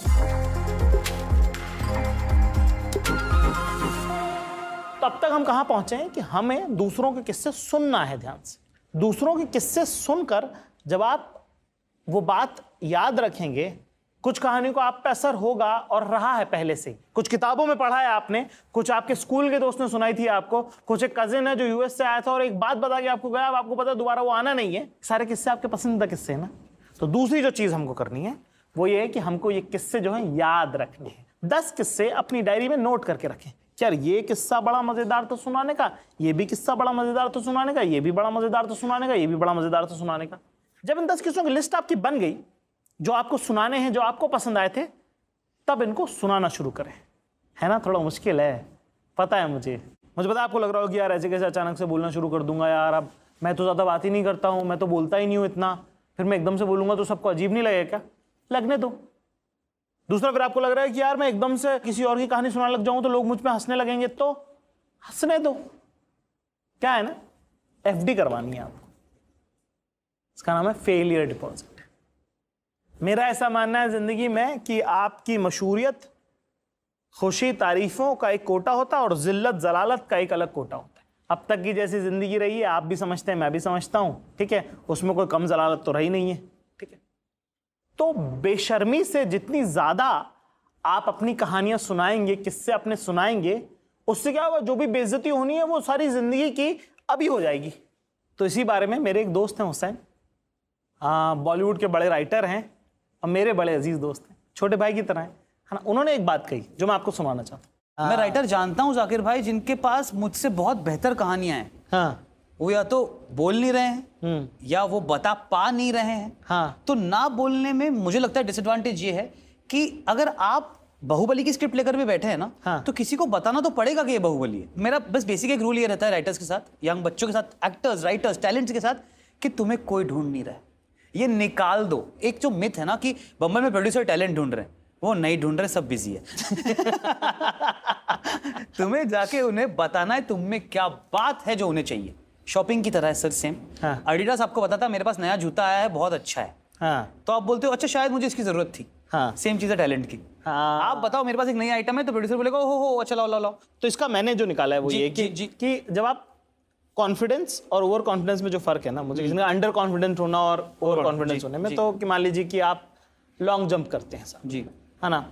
तब अब तक हम कहां पहुंचे हैं कि हमें दूसरों के किस्से सुनना है ध्यान से दूसरों के किस्से सुनकर जब आप वो बात याद रखेंगे कुछ कहानियों को आप पे असर होगा और रहा है पहले से कुछ किताबों में पढ़ा है आपने कुछ आपके स्कूल के दोस्त ने सुनाई थी आपको कुछ एक कजिन है जो यूएस से आया था और एक बात बता के आपको गया अब आपको पता दोबारा वो आना नहीं है सारे किस्से आपके पसंदीदा किस्से हैं ना तो दूसरी जो चीज़ हमको करनी है वो ये है कि हमको ये किस्से जो है याद रखने हैं दस किस्से अपनी डायरी में नोट करके रखें यार ये किस्सा बड़ा मज़ेदार तो सुनाने का ये भी किस्सा बड़ा मज़ेदार तो सुनाने का ये भी बड़ा मज़ेदार तो सुनाने का ये भी बड़ा मज़ेदार तो सुनाने का जब इन दस किस्सों की लिस्ट आपकी बन गई जो आपको सुनाने हैं जो आपको पसंद आए थे तब इनको सुनाना शुरू करें है ना थोड़ा मुश्किल है पता है मुझे मुझे पता आपको लग रहा हो कि यार ऐसे कैसे अचानक से बोलना शुरू कर दूंगा यार अब मैं तो ज़्यादा बात ही नहीं करता हूँ मैं तो बोलता ही नहीं हूँ इतना फिर मैं एकदम से बोलूंगा तो सबको अजीब नहीं लगेगा क्या लगने दो दूसरा अगर आपको लग रहा है कि यार मैं एकदम से किसी और की कहानी सुनाने लग जाऊं तो लोग मुझ पर हंसने लगेंगे तो हंसने दो क्या है ना डी करवानी है आपको इसका नाम है फेलियर डिपॉजिट मेरा ऐसा मानना है जिंदगी में कि आपकी मशहूरियत खुशी तारीफों का एक कोटा होता है और जिल्लत जलालत का एक अलग कोटा होता है अब तक की जैसी ज़िंदगी रही है आप भी समझते हैं मैं भी समझता हूं ठीक है उसमें कोई कम जलालत तो रही नहीं है तो बेशर्मी से जितनी ज़्यादा आप अपनी कहानियाँ सुनाएंगे किससे अपने सुनाएंगे उससे क्या होगा जो भी बेजती होनी है वो सारी ज़िंदगी की अभी हो जाएगी तो इसी बारे में मेरे एक दोस्त हैं हुसैन हाँ, बॉलीवुड के बड़े राइटर हैं और मेरे बड़े अजीज़ दोस्त हैं छोटे भाई की तरह हैं है ना उन्होंने एक बात कही जो मैं आपको सुनाना चाहता हूँ मैं राइटर जानता हूँ जाकिर भाई जिनके पास मुझसे बहुत बेहतर कहानियाँ हैं हाँ वो या तो बोल नहीं रहे हैं हम्म। या वो बता पा नहीं रहे हैं हाँ तो ना बोलने में मुझे लगता है डिसएडवांटेज ये है कि अगर आप बाहुबली की स्क्रिप्ट लेकर भी बैठे हैं ना हाँ। तो किसी को बताना तो पड़ेगा कि ये बाहुबली है मेरा बस बेसिक एक रूल ये रहता है राइटर्स के साथ यंग बच्चों के साथ एक्टर्स राइटर्स टैलेंट्स के साथ कि तुम्हें कोई ढूंढ नहीं रहा ये निकाल दो एक जो मिथ है ना कि बम्बई में प्रोड्यूसर टैलेंट ढूंढ रहे हैं वो नहीं ढूंढ रहे सब बिजी है तुम्हें जाके उन्हें बताना है तुम में क्या बात है जो उन्हें चाहिए शॉपिंग की तरह है सर सेम अडिडास हाँ. आपको बताता मेरे पास नया जूता आया है बहुत अच्छा है हाँ. तो आप बोलते हो अच्छा शायद मुझे इसकी जरूरत थी हाँ. सेम चीज है टैलेंट की हाँ. आप बताओ मेरे पास एक नई आइटम है तो प्रोड्यूसर बोलेगा हो हो अच्छा लाओ लाओ लाओ तो इसका मैंने जो निकाला है वो ये कि, जी. कि जब आप कॉन्फिडेंस और ओवर कॉन्फिडेंस में जो फर्क है ना मुझे हम्म। किसी अंडर कॉन्फिडेंट होना और ओवर कॉन्फिडेंस होने में तो मान लीजिए कि आप लॉन्ग जंप करते हैं सर जी है ना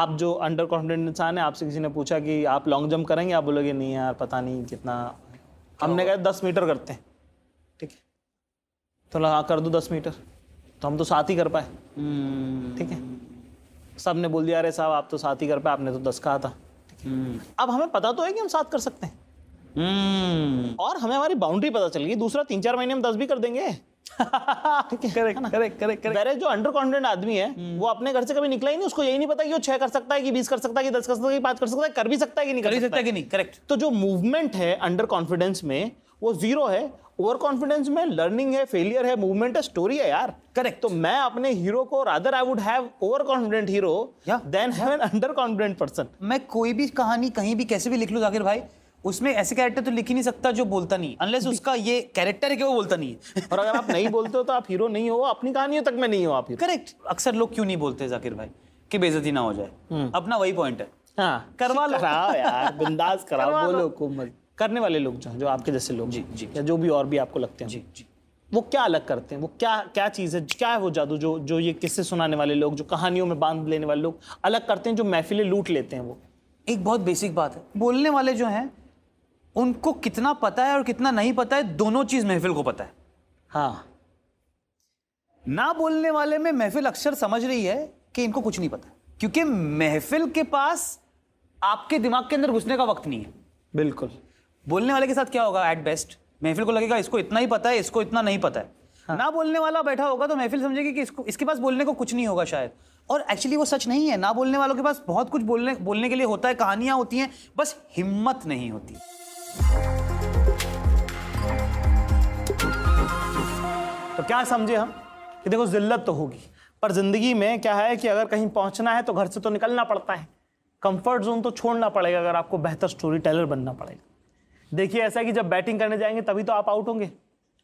आप जो अंडर कॉन्फिडेंट इंसान है आपसे किसी ने पूछा कि आप लॉन्ग जंप करेंगे आप बोलोगे नहीं यार पता नहीं कितना हमने कहा दस मीटर करते हैं ठीक है तो लगा कर दो दस मीटर तो हम तो साथ ही कर पाए हम्म। ठीक है सब ने बोल दिया अरे साहब आप तो साथ ही कर पाए आपने तो दस कहा था हम्म। अब हमें पता तो है कि हम साथ कर सकते हैं हम्म। और हमें हमारी बाउंड्री पता चल गई दूसरा तीन चार महीने में दस भी कर देंगे जो अंडर कॉन्फिडेंट आदमी है हम्म। वो अपने घर से कभी निकला ही नहीं उसको यही नहीं पता कि वो छह कर सकता है कि बीस कर सकता है कि दस कर सकता है कि पांच कर सकता है कर भी सकता है कि नहीं कर सकता है कि नहीं करेक्ट तो जो मूवमेंट है अंडर कॉन्फिडेंस में वो जीरो है ओवर कॉन्फिडेंस में लर्निंग है फेलियर है मूवमेंट है स्टोरी है यार करेक्ट तो मैं अपने हीरो को rather I would have over confident hero than have an under confident person मैं कोई भी कहानी कहीं भी कैसे भी लिख लूं जाकिर भाई उसमें ऐसे कैरेक्टर तो लिख ही नहीं सकता जो बोलता नहीं अनलेस उसका ये कैरेक्टर है कि वो बोलता नहीं है और अगर आप नहीं बोलते हो तो आप हीरो नहीं हो अपनी कहानियों तक में नहीं हो आप करेक्ट अक्सर लोग क्यों नहीं बोलते जाकिर भाई कि बेजती ना हो जाए हम्म। अपना वही पॉइंट है हाँ करवा लो कराओ यार बिंदास कराओ बोलो हुकूमत करने वाले लोग जो जो आपके जैसे लोग जी जी या जो भी और भी आपको लगते हैं जी जी वो क्या अलग करते हैं वो क्या क्या चीज़ है क्या है वो जादू जो जो ये किस्से सुनाने वाले लोग जो कहानियों में बांध लेने वाले लोग अलग करते हैं जो महफिलें लूट लेते हैं वो एक बहुत बेसिक बात है बोलने वाले जो हैं उनको कितना पता है और कितना नहीं पता है दोनों चीज़ महफिल को पता है हाँ ना बोलने वाले में महफिल अक्सर समझ रही है कि इनको कुछ नहीं पता क्योंकि महफिल के पास आपके दिमाग के अंदर घुसने का वक्त नहीं है बिल्कुल बोलने वाले के साथ क्या होगा एट बेस्ट महफिल को लगेगा इसको इतना ही पता है इसको इतना नहीं पता है हाँ। ना बोलने वाला बैठा होगा तो महफिल समझेगी कि इसको इसके पास बोलने को कुछ नहीं होगा शायद और एक्चुअली वो सच नहीं है ना बोलने वालों के पास बहुत कुछ बोलने बोलने के लिए होता है कहानियां होती हैं बस हिम्मत नहीं होती तो क्या समझे हम कि देखो जिल्लत तो होगी पर जिंदगी में क्या है कि अगर कहीं पहुंचना है तो घर से तो निकलना पड़ता है कंफर्ट जोन तो छोड़ना पड़ेगा अगर आपको बेहतर स्टोरी टेलर बनना पड़ेगा देखिए ऐसा है कि जब बैटिंग करने जाएंगे तभी तो आप आउट होंगे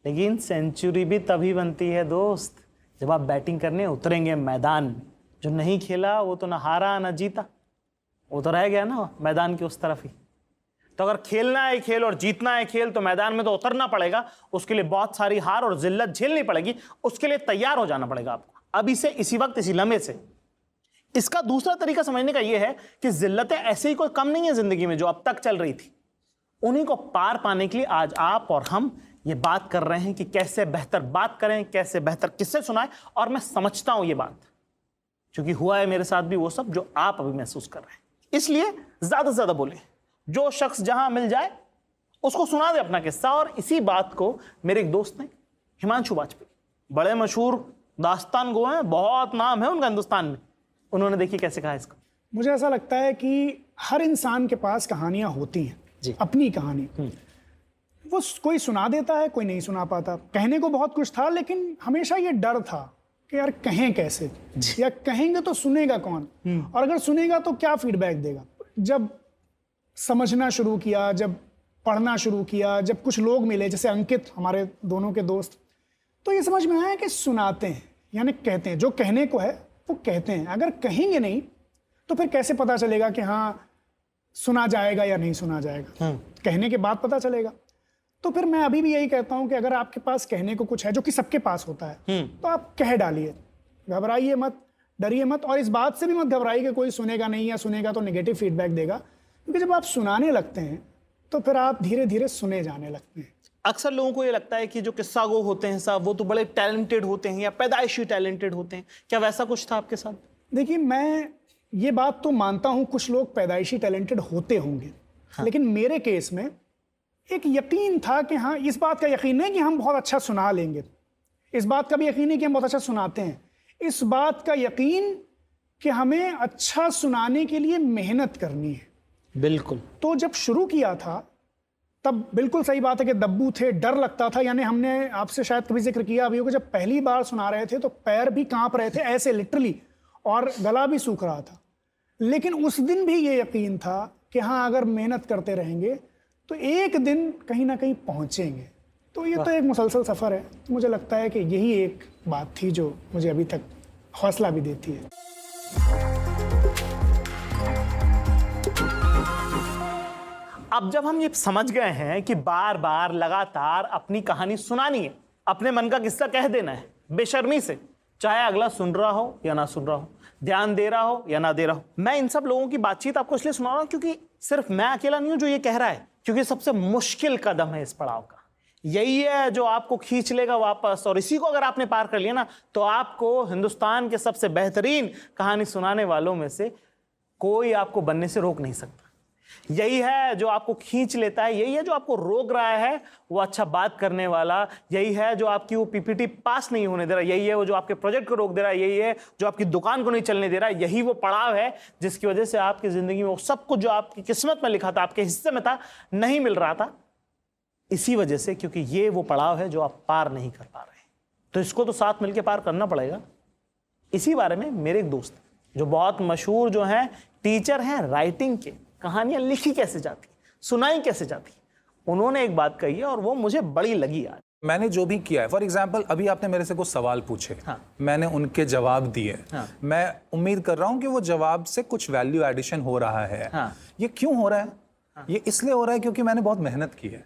लेकिन सेंचुरी भी तभी बनती है दोस्त जब आप बैटिंग करने उतरेंगे मैदान में जो नहीं खेला वो तो ना हारा ना जीता वो तो रह गया ना मैदान के उस तरफ ही तो अगर खेलना है खेल और जीतना है खेल तो मैदान में तो उतरना पड़ेगा उसके लिए बहुत सारी हार और जिल्लत झेलनी पड़ेगी उसके लिए तैयार हो जाना पड़ेगा आपको अभी से इसी वक्त इसी लम्हे से इसका दूसरा तरीका समझने का यह है कि जिल्लतें ऐसे ही कोई कम नहीं है जिंदगी में जो अब तक चल रही थी उन्हीं को पार पाने के लिए आज आप और हम ये बात कर रहे हैं कि कैसे बेहतर बात करें कैसे बेहतर किससे सुनाए और मैं समझता हूं ये बात क्योंकि हुआ है मेरे साथ भी वो सब जो आप अभी महसूस कर रहे हैं इसलिए ज्यादा से ज्यादा बोलें जो शख्स जहां मिल जाए उसको सुना दे अपना किस्सा और इसी बात को मेरे एक दोस्त ने हिमांशु वाजपेयी बड़े मशहूर दास्तान गो हैं बहुत नाम है उनका हिंदुस्तान में उन्होंने देखिए कैसे कहा इसको मुझे ऐसा लगता है कि हर इंसान के पास कहानियां होती हैं जी अपनी कहानी हम्म। वो कोई सुना देता है कोई नहीं सुना पाता कहने को बहुत कुछ था लेकिन हमेशा ये डर था कि यार कहें कैसे या कहेंगे तो सुनेगा कौन हम्म। और अगर सुनेगा तो क्या फीडबैक देगा जब समझना शुरू किया जब पढ़ना शुरू किया जब कुछ लोग मिले जैसे अंकित हमारे दोनों के दोस्त तो ये समझ में आया कि सुनाते हैं यानी कहते हैं जो कहने को है वो कहते हैं अगर कहेंगे नहीं तो फिर कैसे पता चलेगा कि हाँ सुना जाएगा या नहीं सुना जाएगा हाँ। कहने के बाद पता चलेगा तो फिर मैं अभी भी यही कहता हूँ कि अगर आपके पास कहने को कुछ है जो कि सबके पास होता है हम्म। तो आप कह डालिए घबराइए मत डरिए मत और इस बात से भी मत घबराइए कि कोई सुनेगा नहीं या सुनेगा तो नेगेटिव फीडबैक देगा क्योंकि जब आप सुनाने लगते हैं तो फिर आप धीरे धीरे सुने जाने लगते हैं अक्सर लोगों को ये लगता है कि जो किस्सा गो होते हैं साहब वो तो बड़े टैलेंटेड होते हैं या पैदाइशी टैलेंटेड होते हैं क्या वैसा कुछ था आपके साथ देखिए मैं ये बात तो मानता हूँ कुछ लोग पैदाइशी टैलेंटेड होते होंगे हाँ। लेकिन मेरे केस में एक यकीन था कि हाँ इस बात का यकीन है कि हम बहुत अच्छा सुना लेंगे इस बात का भी यकीन है कि हम बहुत अच्छा सुनाते हैं इस बात का यकीन कि हमें अच्छा सुनाने के लिए मेहनत करनी है बिल्कुल तो जब शुरू किया था तब बिल्कुल सही बात है कि दब्बू थे डर लगता था यानी हमने आपसे शायद कभी जिक्र किया अभी होगा जब पहली बार सुना रहे थे तो पैर भी कांप रहे थे ऐसे लिटरली और गला भी सूख रहा था लेकिन उस दिन भी ये यकीन था कि हाँ अगर मेहनत करते रहेंगे तो एक दिन कहीं ना कहीं पहुँचेंगे तो ये तो एक मुसलसल सफ़र है तो मुझे लगता है कि यही एक बात थी जो मुझे अभी तक हौसला भी देती है अब जब हम ये समझ गए हैं कि बार बार लगातार अपनी कहानी सुनानी है अपने मन का किस्सा कह देना है बेशर्मी से चाहे अगला सुन रहा हो या ना सुन रहा हो ध्यान दे रहा हो या ना दे रहा हो मैं इन सब लोगों की बातचीत आपको इसलिए सुना रहा हूँ क्योंकि सिर्फ मैं अकेला नहीं हूँ जो ये कह रहा है क्योंकि सबसे मुश्किल कदम है इस पड़ाव का यही है जो आपको खींच लेगा वापस और इसी को अगर आपने पार कर लिया ना तो आपको हिंदुस्तान के सबसे बेहतरीन कहानी सुनाने वालों में से कोई आपको बनने से रोक नहीं सकता यही है जो आपको खींच लेता है यही है जो आपको रोक रहा है वो अच्छा बात करने वाला यही है जो आपकी वो पीपीटी पास नहीं होने दे रहा यही है वो जो आपके प्रोजेक्ट को रोक दे रहा है यही है जो आपकी दुकान को नहीं चलने दे रहा यही वो पड़ाव है जिसकी वजह से आपकी ज़िंदगी में वो सब कुछ जो आपकी किस्मत में लिखा था आपके हिस्से में था नहीं मिल रहा था इसी वजह से क्योंकि ये वो पड़ाव है जो आप पार नहीं कर पा रहे तो इसको तो साथ मिलकर पार करना पड़ेगा इसी बारे में मेरे एक दोस्त जो बहुत मशहूर जो हैं टीचर हैं राइटिंग के कहानियाँ लिखी कैसे जाती सुनाई कैसे जाती उन्होंने एक बात कही है और वो मुझे बड़ी लगी आज मैंने जो भी किया है फॉर एग्जाम्पल अभी आपने मेरे से कुछ सवाल पूछे हाँ. मैंने उनके जवाब दिए हाँ. मैं उम्मीद कर रहा हूँ कि वो जवाब से कुछ वैल्यू एडिशन हो रहा है हाँ. ये क्यों हो रहा है हाँ. ये इसलिए हो रहा है क्योंकि मैंने बहुत मेहनत की है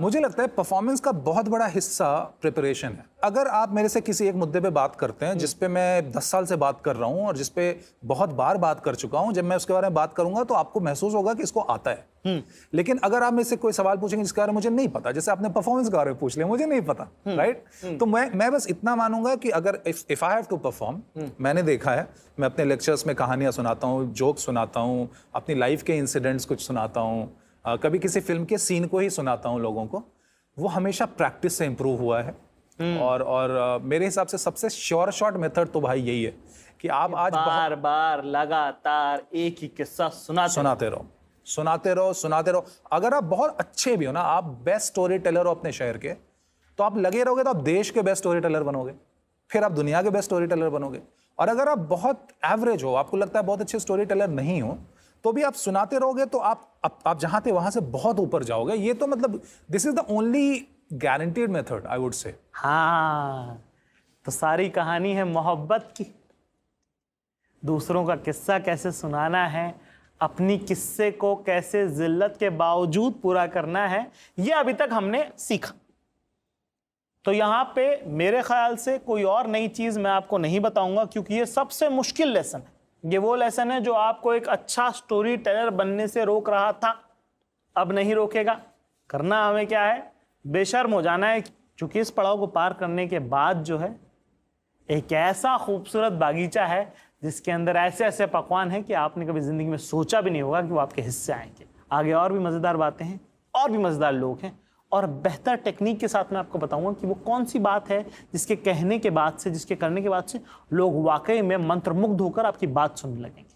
मुझे लगता है परफॉर्मेंस का बहुत बड़ा हिस्सा प्रिपरेशन है अगर आप मेरे से किसी एक मुद्दे पे बात करते हैं जिस पे मैं दस साल से बात कर रहा हूँ और जिसपे बहुत बार बात कर चुका हूँ जब मैं उसके बारे में बात करूंगा तो आपको महसूस होगा कि इसको आता है हम्म। लेकिन अगर आप मेरे से कोई सवाल पूछेंगे जिसके बारे में मुझे नहीं पता जैसे आपने परफॉर्मेंस के बारे में पूछ लिया मुझे नहीं पता राइट हम्म। हम्म। तो मैं मैं बस इतना मानूंगा कि अगर if I have to perform मैंने देखा है मैं अपने लेक्चर्स में कहानियां सुनाता हूँ जोक सुनाता हूँ अपनी लाइफ के इंसिडेंट्स कुछ सुनाता हूँ कभी किसी फिल्म के सीन को ही सुनाता हूँ लोगों को वो हमेशा प्रैक्टिस से इम्प्रूव हुआ है हम्म। और और मेरे हिसाब से सबसे श्योर शॉर्ट मेथड तो भाई यही है कि आप आज बार बार लगातार एक ही किस्सा सुनाते सुनाते रहो सुनाते रहो सुनाते रहो अगर आप बहुत अच्छे भी हो ना आप बेस्ट स्टोरी टेलर हो अपने शहर के तो आप लगे रहोगे तो आप देश के बेस्ट स्टोरी टेलर बनोगे फिर आप दुनिया के बेस्ट स्टोरी टेलर बनोगे और अगर आप बहुत एवरेज हो आपको लगता है बहुत अच्छे स्टोरी टेलर नहीं हो तो भी आप सुनाते रहोगे तो आप आप, आप जहाँ थे वहाँ से बहुत ऊपर जाओगे ये तो मतलब this is the only guaranteed method I would say हाँ तो सारी कहानी है मोहब्बत की दूसरों का किस्सा कैसे सुनाना है अपनी किस्से को कैसे जिल्लत के बावजूद पूरा करना है ये अभी तक हमने सीखा तो यहाँ पे मेरे ख्याल से कोई और नई चीज़ मैं आपको नहीं बताऊंगा क्योंकि ये सबसे मुश्किल लेसन है ये वो लेसन है जो आपको एक अच्छा स्टोरी टेलर बनने से रोक रहा था अब नहीं रोकेगा करना हमें क्या है बेशर्म हो जाना है क्योंकि इस पड़ाव को पार करने के बाद जो है एक ऐसा खूबसूरत बागीचा है जिसके अंदर ऐसे ऐसे पकवान हैं कि आपने कभी ज़िंदगी में सोचा भी नहीं होगा कि वो आपके हिस्से आएंगे आगे और भी मज़ेदार बातें हैं और भी मज़ेदार लोग हैं और बेहतर टेक्निक के साथ मैं आपको बताऊंगा कि वो कौन सी बात है जिसके कहने के बाद से जिसके करने के बाद से लोग वाकई में मंत्रमुग्ध होकर आपकी बात सुनने लगेंगे